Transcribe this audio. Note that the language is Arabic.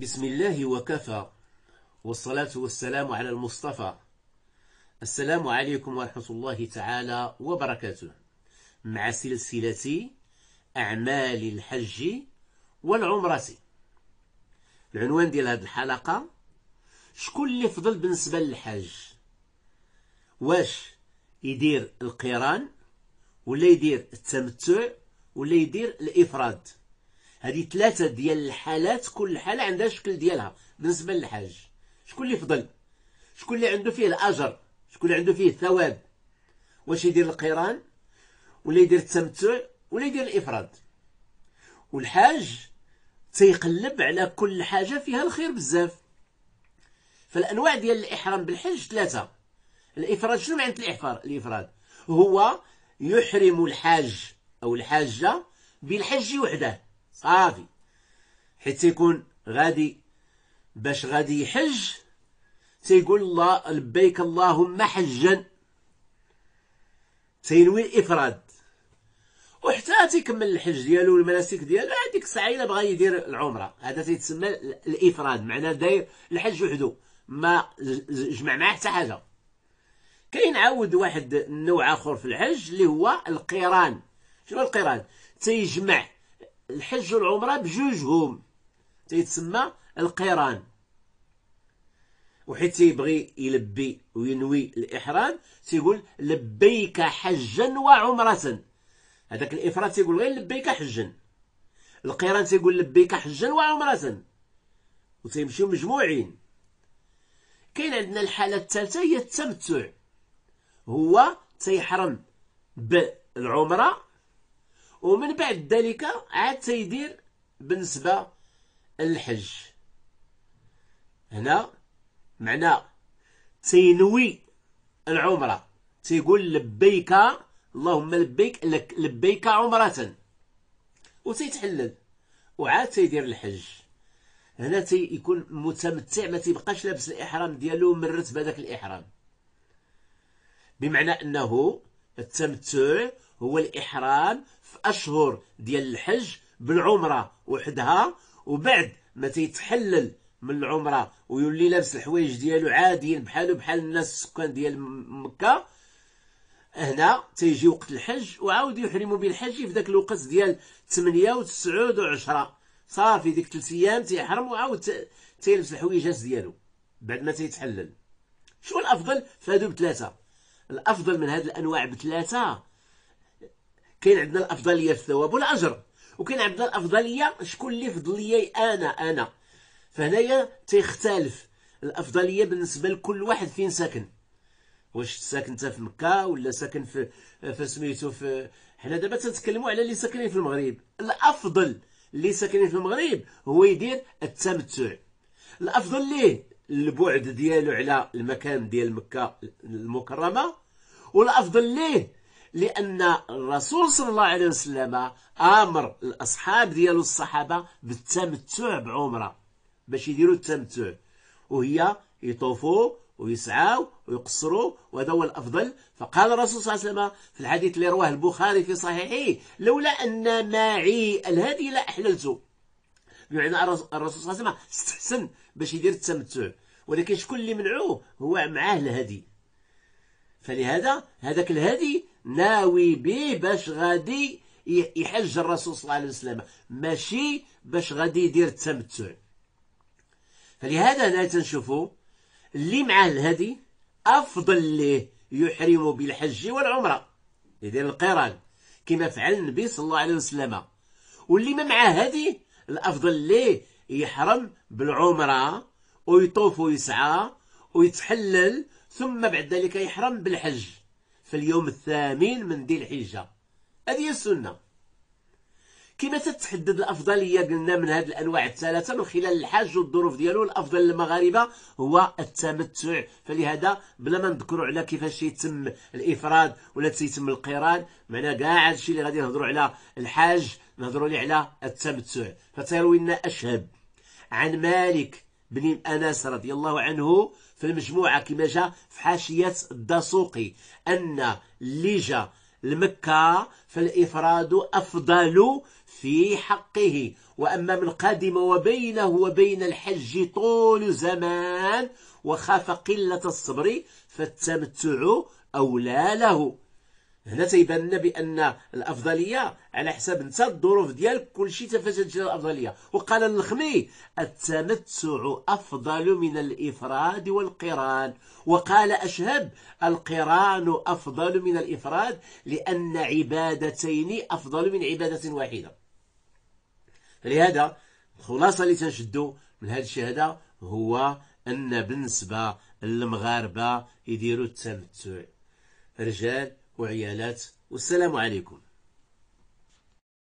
بسم الله وكفى والصلاة والسلام على المصطفى السلام عليكم ورحمة الله تعالى وبركاته مع سلسلة أعمال الحج والعمرة العنوان ديال هذه الحلقة شكون اللي فضل بالنسبة للحج واش يدير القيران ولا يدير التمتع ولا يدير الإفراد هذه ثلاثة ديال الحالات كل حالة عندها شكل ديالها بالنسبة للحاج شكون اللي فضل شكون اللي عنده فيه الأجر شكون اللي عنده فيه الثواب واش يدير القران ولا يدير التمتع ولا يدير الإفراد والحاج تيقلب على كل حاجة فيها الخير بزاف فالأنواع ديال الإحرام بالحج ثلاثة الإفراد شنو معنى الإفراد هو يحرم الحاج أو الحاجة بالحج وحده صافي حيت تيكون غادي باش غادي يحج تيقول الله لبيك اللهم حجا تينوي الافراد وحتى تيكمل الحج ديالو والمناسك ديالو هذيك الساعه الا بغى يدير العمره هذا تيتسمى الافراد معناه داير الحج وحده ما جمع معاه حتى حاجه كاين عاود واحد النوع اخر في الحج اللي هو القيران شنو القيران تيجمع الحج والعمرة بجوجهم تيتسمى القران وحيت تيبغي يلبي وينوي الإحرام تيقول لبيك حجا وعمرة هذاك الإفراد تيقول غير لبيك حجا القران تيقول لبيك حجا وعمرة وتيمشيو مجموعين كاين عندنا الحالة الثالثة هي التمتع هو تيحرم بالعمرة ومن بعد ذلك عاد تيدير بالنسبة للحج هنا معنى تينوي العمرة تيقول لبيك اللهم لبيك لك لبيك عمرة وتيتحلل وعاد تيدير الحج هنا تيكون متمتع ما تيبقاش لابس الاحرام ديالو من رتبه داك الاحرام بمعنى انه التمتع هو الإحرام في أشهر ديال الحج بالعمرة وحدها وبعد ما تيتحلل من العمرة ويولي لابس الحوايج ديالو عاديين بحالو بحال الناس السكان ديال مكة هنا تيجي وقت الحج وعاود يحرموا بالحج في ذاك الوقت ديال 8 و9 و10 صافي ديك 3 ايام تيحرم وعاود تيلبس الحويجات ديالو بعد ما تيتحلل شو الافضل في هادو بثلاثه الافضل من هاد الانواع بثلاثه كاين عندنا الافضليه في الثواب والاجر وكاين عندنا الافضليه شكون اللي فضل لي انا انا فهنايا تيختلف الافضليه بالنسبه لكل واحد فين ساكن واش ساكن انت في مكه ولا ساكن في فسميتو في حنا دابا تنتكلموا على اللي ساكنين في المغرب الافضل اللي ساكنين في المغرب هو يدير التمتع الافضل ليه البعد ديالو على المكان ديال مكه المكرمه والافضل ليه لأن الرسول صلى الله عليه وسلم أمر الأصحاب ديالو الصحابة بالتمتع بعمرة باش يديروا التمتع وهي يطوفوا ويسعوا ويقصروا وهذا هو الافضل فقال الرسول صلى الله عليه وسلم في الحديث اللي رواه البخاري في صحيحه لولا ان معي الهدي احللته بمعنى الرسول صلى الله عليه وسلم استحسن باش يدير التمتع ولكن شكون اللي منعوه هو معاه الهدي فلهذا هذاك الهدي ناوي بيه باش غادي يحج الرسول صلى الله عليه وسلم ماشي باش غادي يدير التمتع فلهذا هنا تنشوفوا اللي معاه الهدي افضل ليه يحرم بالحج والعمره يدير القران كما فعل النبي صلى الله عليه وسلم واللي ما معاه هدي الافضل ليه يحرم بالعمره ويطوف ويسعى ويتحلل ثم بعد ذلك يحرم بالحج في اليوم الثامن من ذي الحجة هذه هي السنة كما تتحدد الأفضلية قلنا من هذه الأنواع الثلاثة من خلال الحج والظروف ديالو الأفضل للمغاربة هو التمتع فلهذا بلا ما نذكروا على كيفاش يتم الإفراد ولا تيتم القران معنا كاع هادشي اللي غادي نهضروا على الحج نهضروا لي على التمتع فتروي لنا أشهب عن مالك بن أنس رضي الله عنه في المجموعة كما جاء في حاشية الدسوقي أن اللي جا لمكة فالإفراد أفضل في حقه وأما من قادم وبينه وبين الحج طول زمان وخاف قلة الصبر فالتمتع أولى له هنا تيبان لنا بان الافضليه على حساب انت الظروف ديالك كلشي تفاتت الافضليه وقال النخمي التمتع افضل من الافراد والقران وقال اشهب القران افضل من الافراد لان عبادتين افضل من عباده واحده لهذا الخلاصه اللي تنشدوا من هذا الشيء هذا هو ان بالنسبه للمغاربه يديروا التمتع رجال وعيالات والسلام عليكم